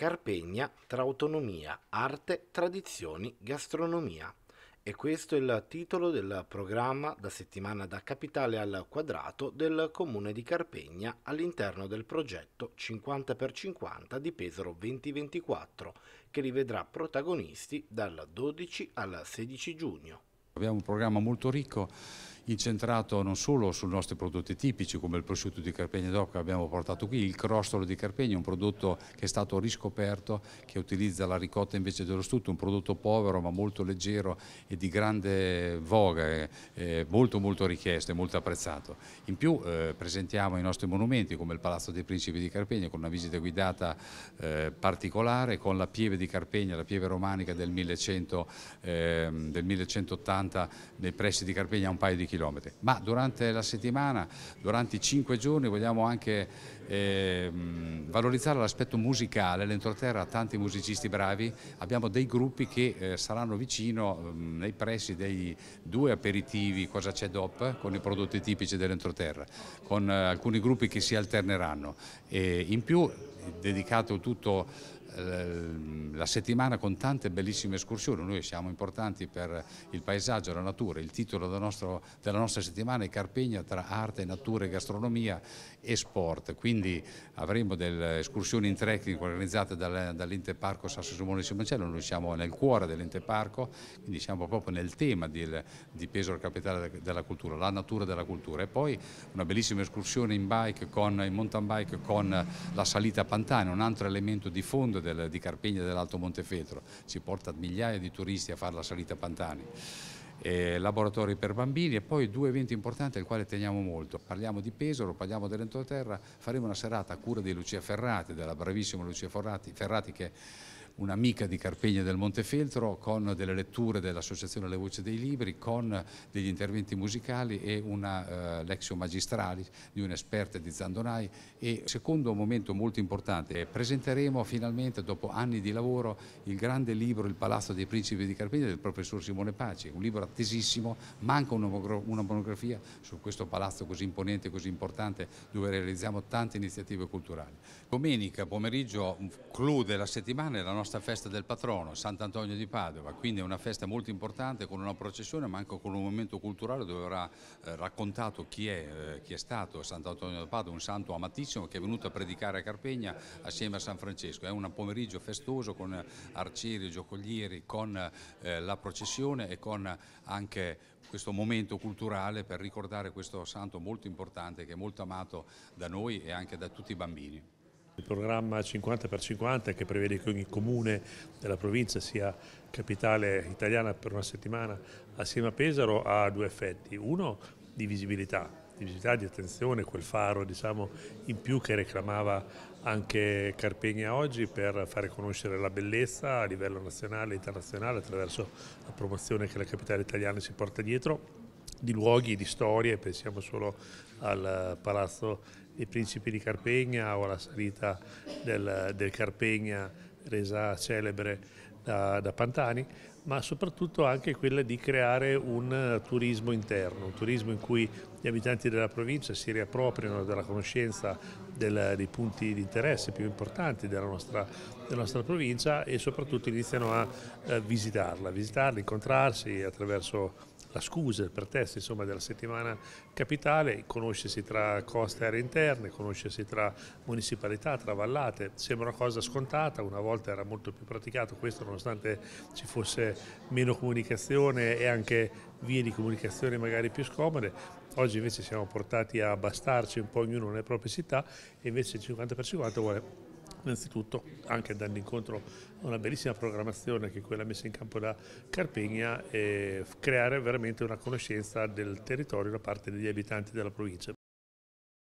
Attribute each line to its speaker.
Speaker 1: Carpegna tra autonomia, arte, tradizioni, gastronomia. E questo è il titolo del programma da settimana da Capitale al Quadrato del Comune di Carpegna all'interno del progetto 50x50 di Pesaro 2024, che rivedrà protagonisti dal 12 al
Speaker 2: 16 giugno.
Speaker 1: Abbiamo un programma molto ricco incentrato non solo sui nostri prodotti tipici come il prosciutto di Carpegna d'Oca che abbiamo portato qui, il crostolo di Carpegna, un prodotto che è stato riscoperto, che utilizza la ricotta invece dello strutto, un prodotto povero ma molto leggero e di grande voga, eh, eh, molto molto richiesto e molto apprezzato. In più eh, presentiamo i nostri monumenti come il Palazzo dei Principi di Carpegna con una visita guidata eh, particolare, con la pieve di Carpegna, la pieve romanica del, 1100, ehm, del 1180 nei pressi di Carpegna a un paio di chilometri km, ma durante la settimana, durante i cinque giorni vogliamo anche eh, valorizzare l'aspetto musicale, l'entroterra ha tanti musicisti bravi, abbiamo dei gruppi che eh, saranno vicino eh, nei pressi dei due aperitivi Cosa c'è DOP con i prodotti tipici dell'entroterra, con eh, alcuni gruppi che si alterneranno e in più dedicato tutto Ehm, la settimana con tante bellissime escursioni, noi siamo importanti per il paesaggio, la natura, il titolo del nostro, della nostra settimana è Carpegna tra arte, natura e gastronomia e sport, quindi avremo delle escursioni in trekking organizzate dall'Inteparco parco Sasso Simone e Simoncello, noi siamo nel cuore dell'Inteparco, quindi siamo proprio nel tema di, di Pesaro capitale della cultura, la natura della cultura e poi una bellissima escursione in bike, con, in mountain bike con la salita a Pantane, un altro elemento di fondo del, di Carpegna dell'Alto Montefetro, ci porta migliaia di turisti a fare la salita Pantani. E laboratori per bambini e poi due eventi importanti al quale teniamo molto. Parliamo di Pesaro, parliamo dell'entroterra, faremo una serata a cura di Lucia Ferrati, della bravissima Lucia Ferrati, Ferrati che un'amica di Carpegna del Montefeltro con delle letture dell'Associazione Le Voci dei Libri, con degli interventi musicali e una eh, lexio magistrali di un'esperta di Zandonai e secondo momento molto importante eh, presenteremo finalmente dopo anni di lavoro il grande libro Il Palazzo dei Principi di Carpegna del professor Simone Paci, un libro attesissimo, manca una monografia su questo palazzo così imponente, così importante dove realizziamo tante iniziative culturali. Domenica pomeriggio conclude la settimana è la nostra festa del patrono, Sant'Antonio di Padova, quindi è una festa molto importante con una processione ma anche con un momento culturale dove verrà eh, raccontato chi è, eh, chi è stato Sant'Antonio di Padova, un santo amatissimo che è venuto a predicare a Carpegna assieme a San Francesco. È un pomeriggio festoso con arcieri, giocolieri, con eh, la processione e con anche questo momento culturale per ricordare questo santo molto importante che è molto amato da noi e anche da tutti i bambini.
Speaker 2: Il programma 50 per 50 che prevede che ogni comune della provincia sia capitale italiana per una settimana assieme a Pesaro ha due effetti. Uno di visibilità, di visibilità, di attenzione, quel faro diciamo, in più che reclamava anche Carpegna oggi per fare conoscere la bellezza a livello nazionale e internazionale attraverso la promozione che la capitale italiana si porta dietro di luoghi, di storie, pensiamo solo al Palazzo dei Principi di Carpegna o alla salita del, del Carpegna resa celebre da, da Pantani ma soprattutto anche quella di creare un eh, turismo interno, un turismo in cui gli abitanti della provincia si riappropriano della conoscenza del, dei punti di interesse più importanti della nostra, della nostra provincia e soprattutto iniziano a eh, visitarla, visitarla, incontrarsi attraverso la scusa, il pretesto insomma, della settimana capitale, conoscersi tra coste e aree interne, conoscersi tra municipalità, tra vallate, sembra una cosa scontata, una volta era molto più praticato questo nonostante ci fosse meno comunicazione e anche vie di comunicazione magari più scomode. Oggi invece siamo portati a bastarci un po' ognuno nelle proprie città e invece il 50 per 50 vuole innanzitutto anche andando incontro a una bellissima programmazione che è quella messa in campo da Carpegna e creare veramente una conoscenza del territorio da parte degli abitanti della provincia.